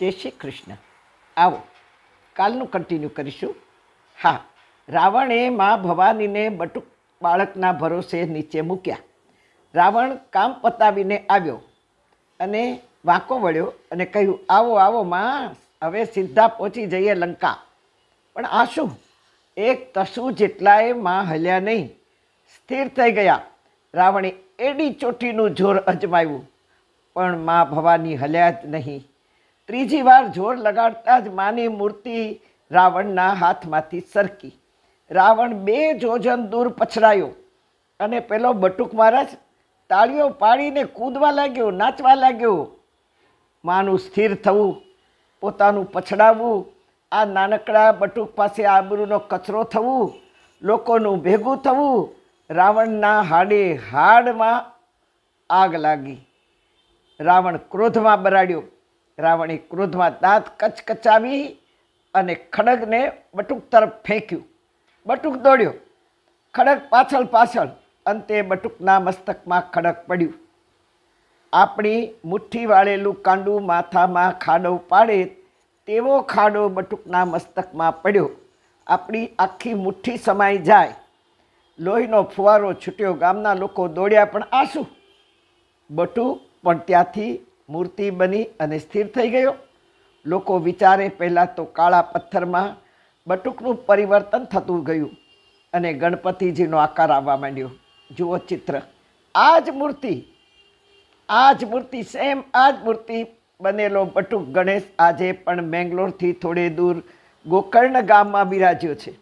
જય શ્રી કૃષ્ણ આવો કાલનું કન્ટિન્યુ કરીશું હા રાવણે મા ભવાનીને બટુક બાળકના ભરોસે નીચે મૂક્યા રાવણ કામ પતાવીને આવ્યો અને વાંકો વળ્યો અને કહ્યું આવો આવો માં હવે સીધા પહોંચી જઈએ લંકા પણ આ શું એક તસુ જેટલાએ માં હલ્યા નહીં સ્થિર થઈ ગયા રાવણે એડી ચોટીનું જોર અજમાવ્યું પણ મા ભવાની હલ્યા જ નહીં ત્રીજી વાર જોર લગાડતા જ માની મૂર્તિ રાવણના હાથમાંથી સરકી રાવણ બે જોજન દૂર પછડાયો અને પેલો બટુક મહારાજ તાળીઓ પાડીને કૂદવા લાગ્યો નાચવા લાગ્યો માનું સ્થિર થવું પોતાનું પછડાવવું આ નાનકડા બટુક પાસે આબરૂનો કચરો થવું લોકોનું ભેગું થવું રાવણના હાડે હાડમાં આગ લાગી રાવણ ક્રોધમાં બરાડ્યો રાવણી ક્રોધમાં દાંત કચકચાવી અને ખડગને બટુક તરફ ફેંક્યું બટુક દોડ્યો ખડક પાછળ પાછળ અંતે બટુકના મસ્તકમાં ખડક પડ્યું આપણી મુઠ્ઠી વાળેલું કાંડું માથામાં ખાડો પાડે તેવો ખાડો બટુકના મસ્તકમાં પડ્યો આપણી આખી મુઠ્ઠી સમાઈ જાય લોહીનો ફુવારો છૂટ્યો ગામના લોકો દોડ્યા પણ આ બટુક પણ ત્યાંથી મૂર્તિ બની અને સ્થિર થઈ ગયો લોકો વિચારે પહેલાં તો કાળા પથ્થરમાં બટુકનું પરિવર્તન થતું ગયું અને ગણપતિજીનો આકાર આવવા માંડ્યો જુઓ ચિત્ર આ જ મૂર્તિ આ જ મૂર્તિ સેમ આ જ મૂર્તિ બનેલો બટુક ગણેશ આજે પણ મેંગ્લોરથી થોડે દૂર ગોકર્ણ ગામમાં બિરાજ્યો છે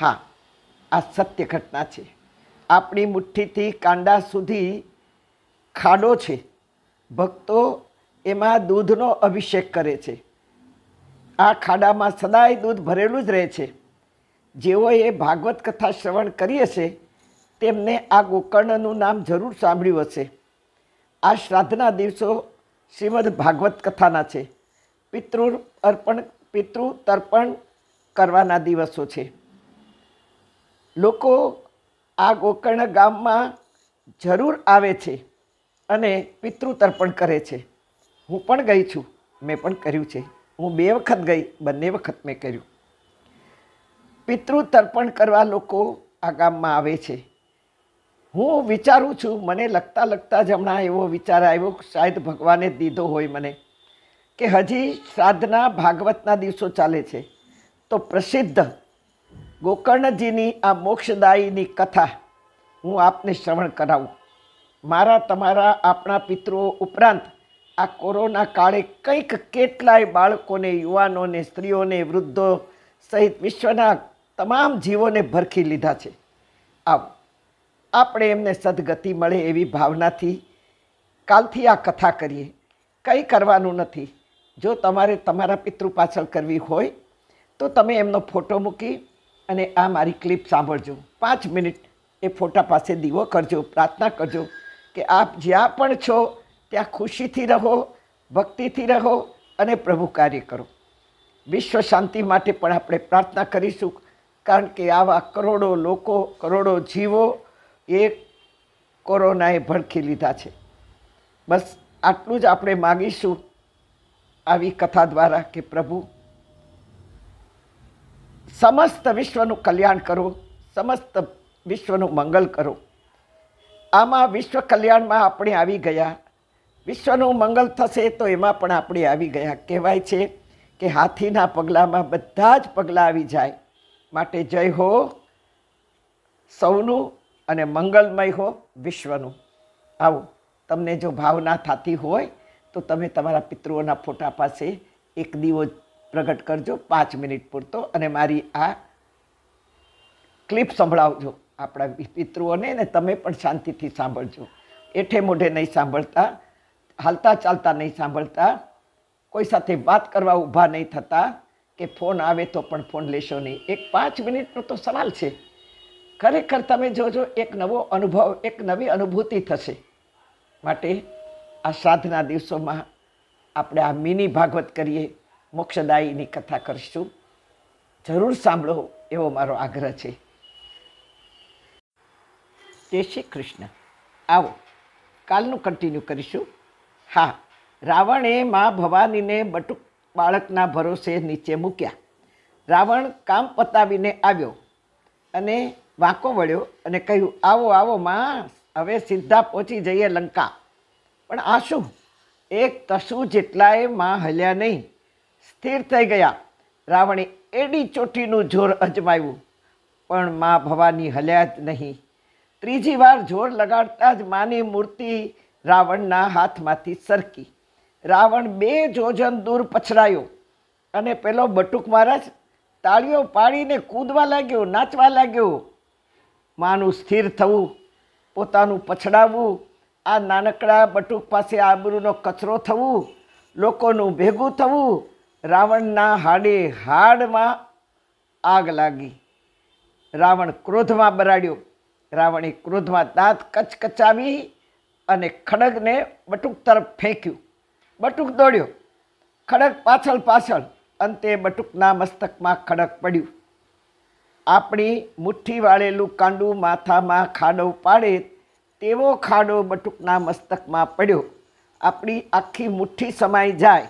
હા આ સત્ય ઘટના છે આપણી મુઠ્ઠીથી કાંડા સુધી ખાડો છે ભક્તો એમાં દૂધનો અભિષેક કરે છે આ ખાડામાં સદાય દૂધ ભરેલું જ રહે છે જેઓએ ભાગવત કથા શ્રવણ કરી હશે તેમને આ ગોકર્ણનું નામ જરૂર સાંભળ્યું હશે આ શ્રાદ્ધના દિવસો શ્રીમદ ભાગવત કથાના છે પિતૃ અર્પણ પિતૃ તર્પણ કરવાના દિવસો છે લોકો આ ગોકર્ણ ગામમાં જરૂર આવે છે અને પિતૃ તર્પણ કરે છે હું પણ ગઈ છું મેં પણ કર્યું છે હું બે વખત ગઈ બંને વખત મેં કર્યું પિતૃ તર્પણ કરવા લોકો આ ગામમાં આવે છે હું વિચારું છું મને લગતા લગતા જ હમણાં એવો વિચાર આવ્યો શાયદ ભગવાને દીધો હોય મને કે હજી શ્રાદ્ધના ભાગવતના દિવસો ચાલે છે તો પ્રસિદ્ધ ગોકર્ણજીની આ મોક્ષદાયીની કથા હું આપને શ્રવણ કરાવું મારા તમારા આપણા પિતૃઓ ઉપરાંત આ કોરોના કાળે કંઈક કેટલાય બાળકોને યુવાનોને સ્ત્રીઓને વૃદ્ધો સહિત વિશ્વના તમામ જીવોને ભરખી લીધા છે આવ આપણે એમને સદગતિ મળે એવી ભાવનાથી કાલથી આ કથા કરીએ કંઈ કરવાનું નથી જો તમારે તમારા પિતૃ પાછળ કરવી હોય તો તમે એમનો ફોટો મૂકી અને આ મારી ક્લિપ સાંભળજો પાંચ મિનિટ એ ફોટા પાસે દીવો કરજો પ્રાર્થના કરજો કે આપ જ્યાં પણ છો ત્યાં ખુશીથી રહો ભક્તિથી રહો અને પ્રભુ કાર્ય કરો વિશ્વ શાંતિ માટે પણ આપણે પ્રાર્થના કરીશું કારણ કે આવા કરોડો લોકો કરોડો જીવો એ કોરોનાએ ભડકી લીધા છે બસ આટલું જ આપણે માગીશું આવી કથા દ્વારા કે પ્રભુ સમસ્ત વિશ્વનું કલ્યાણ કરો સમસ્ત વિશ્વનું મંગલ કરો આમાં વિશ્વ કલ્યાણમાં આપણે આવી ગયા વિશ્વનું મંગલ થશે તો એમાં પણ આપણે આવી ગયા કહેવાય છે કે હાથીના પગલામાં બધા જ પગલાં આવી જાય માટે જય હો સૌનું અને મંગલમય હો વિશ્વનું આવો તમને જો ભાવના થતી હોય તો તમે તમારા પિતૃઓના ફોટા પાસે એક દીવો પ્રગટ કરજો પાંચ મિનિટ પૂરતો અને મારી આ ક્લિપ સંભળાવજો આપણા પિતૃઓને ને તમે પણ શાંતિથી સાંભળજો એઠે મોઢે નહીં સાંભળતા હાલતા ચાલતા નહીં સાંભળતા કોઈ સાથે વાત કરવા ઊભા નહીં થતા કે ફોન આવે તો પણ ફોન લેશો નહીં એક પાંચ મિનિટનો તો સવાલ છે ખરેખર તમે જોજો એક નવો અનુભવ એક નવી અનુભૂતિ થશે માટે આ સાધના દિવસોમાં આપણે આ મિની ભાગવત કરીએ મોક્ષદાયીની કથા કરીશું જરૂર સાંભળો એવો મારો આગ્રહ છે જય શ્રી કૃષ્ણ આવો કાલનું કન્ટિન્યુ કરીશું હા રાવણે મા ભવાનીને બટુક બાળકના ભરોસે નીચે મૂક્યા રાવણ કામ પતાવીને આવ્યો અને વાંકો વળ્યો અને કહ્યું આવો આવો માં હવે સીધા પહોંચી જઈએ લંકા પણ આ શું એક તસુ જેટલાએ માં હલ્યા નહીં સ્થિર થઈ ગયા રાવણે એડી ચોટીનું જોર અજમાવ્યું પણ મા ભવાની હલ્યા જ નહીં ત્રીજી વાર જોર લગાડતા જ માની મૂર્તિ રાવણના હાથમાંથી સરકી રાવણ બે જોજન દૂર પછડાયો અને પેલો બટુક મહારાજ તાળીઓ પાડીને કૂદવા લાગ્યો નાચવા લાગ્યો માનું સ્થિર થવું પોતાનું પછડાવવું આ નાનકડા બટુક પાસે આબરૂનો કચરો થવું લોકોનું ભેગું થવું રાવણના હાડે હાડમાં આગ લાગી રાવણ ક્રોધમાં બરાડ્યો રાવણે ક્રોધમાં દાંત કચકચાવી અને ખડગને બટુક તરફ ફેંક્યું બટુક દોડ્યો ખડક પાછળ પાછળ અંતે બટુકના મસ્તકમાં ખડક પડ્યું આપણી મુઠ્ઠી વાળેલું કાંડું માથામાં ખાડો પાડે તેવો ખાડો બટુકના મસ્તકમાં પડ્યો આપણી આખી મુઠ્ઠી સમાઈ જાય